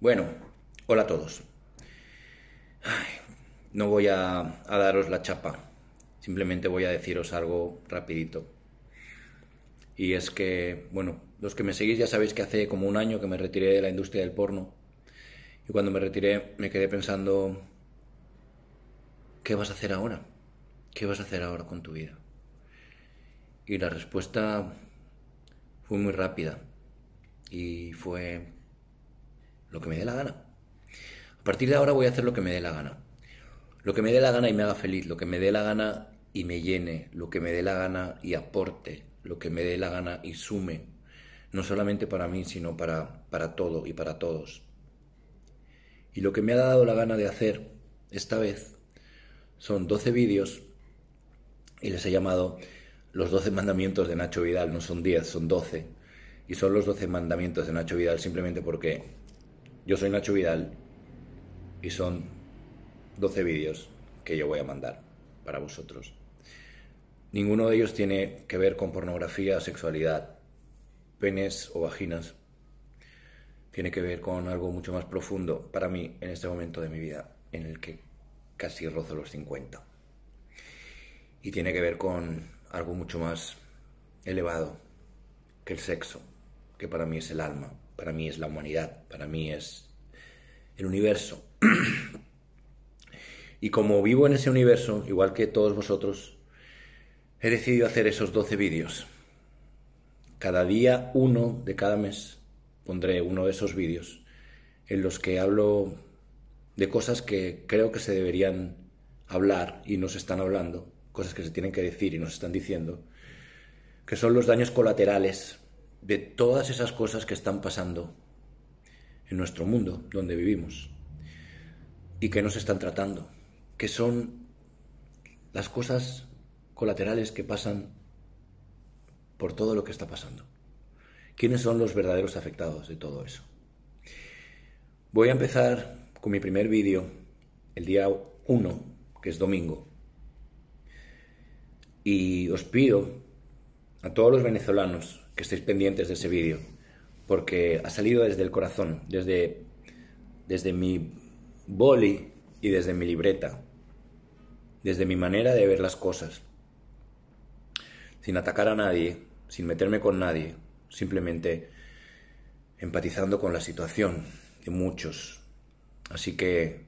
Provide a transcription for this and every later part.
Bueno, hola a todos. no voy a, a, daros la chapa, simplemente voy a deciros algo rapidito. Y es que, bueno, los que me seguís ya sabéis que hace como un año que me retiré de la industria del porno. Y cuando me retiré me quedé pensando, ¿qué vas a hacer ahora? ¿Qué vas a hacer ahora con tu vida? Y la respuesta fue muy rápida. Y fue lo que me dé la gana. A partir de ahora voy a hacer lo que me dé la gana. Lo que me dé la gana y me haga feliz, lo que me dé la gana y me llene, lo que me dé la gana y aporte, lo que me dé la gana y sume, no solamente para mí, sino para, para todo y para todos. Y lo que me ha dado la gana de hacer esta vez son 12 vídeos y les he llamado los 12 mandamientos de Nacho Vidal, no son 10, son 12. Y son los 12 mandamientos de Nacho Vidal simplemente porque yo soy Nacho Vidal y son 12 vídeos que yo voy a mandar para vosotros. Ninguno de ellos tiene que ver con pornografía, sexualidad, penes o vaginas. Tiene que ver con algo mucho más profundo para mí en este momento de mi vida, en el que casi rozo los 50. Y tiene que ver con algo mucho más elevado que el sexo, que para mí es el alma, para mí es la humanidad, para mí es el universo. y como vivo en ese universo, igual que todos vosotros, he decidido hacer esos 12 vídeos. Cada día, uno de cada mes, pondré uno de esos vídeos en los que hablo de cosas que creo que se deberían hablar y no se están hablando, cosas que se tienen que decir y no se están diciendo, que son los daños colaterales de todas esas cosas que están pasando en nuestro mundo donde vivimos y que nos están tratando, que son las cosas colaterales que pasan por todo lo que está pasando. ¿Quiénes son los verdaderos afectados de todo eso? Voy a empezar con mi primer vídeo el día 1, que es domingo. Y os pido a todos los venezolanos que estéis pendientes de ese vídeo, porque ha salido desde el corazón, desde, desde mi boli y desde mi libreta, desde mi manera de ver las cosas, sin atacar a nadie, sin meterme con nadie, simplemente empatizando con la situación de muchos. Así que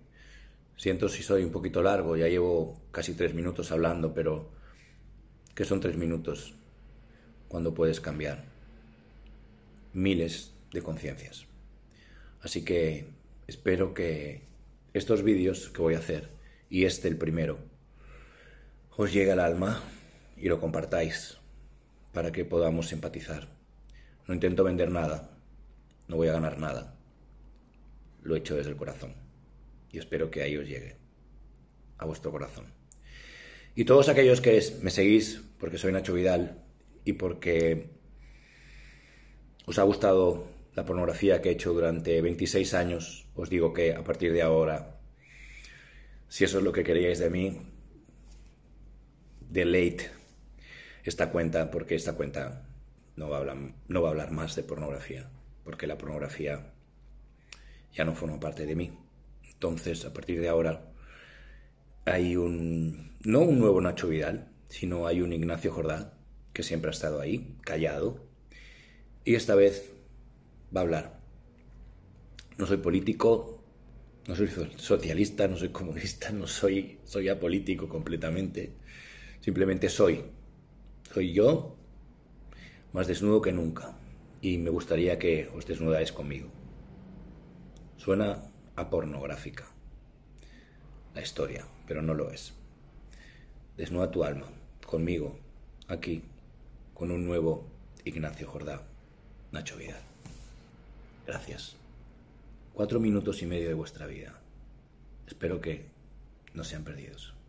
siento si soy un poquito largo, ya llevo casi tres minutos hablando, pero que son tres minutos? cuando puedes cambiar miles de conciencias. Así que espero que estos vídeos que voy a hacer, y este el primero, os llegue al alma y lo compartáis para que podamos simpatizar No intento vender nada, no voy a ganar nada. Lo he hecho desde el corazón y espero que ahí os llegue, a vuestro corazón. Y todos aquellos que me seguís, porque soy Nacho Vidal, y porque os ha gustado la pornografía que he hecho durante 26 años, os digo que a partir de ahora, si eso es lo que queríais de mí, delete esta cuenta porque esta cuenta no va a hablar, no va a hablar más de pornografía, porque la pornografía ya no forma parte de mí. Entonces, a partir de ahora, hay un, no un nuevo Nacho Vidal, sino hay un Ignacio Jordán que siempre ha estado ahí, callado, y esta vez va a hablar. No soy político, no soy socialista, no soy comunista, no soy, soy apolítico completamente. Simplemente soy. Soy yo más desnudo que nunca. Y me gustaría que os desnudáis conmigo. Suena a pornográfica la historia, pero no lo es. Desnuda tu alma, conmigo, aquí, con un nuevo Ignacio Jordá, Nacho Vidal. Gracias. Cuatro minutos y medio de vuestra vida. Espero que no sean perdidos.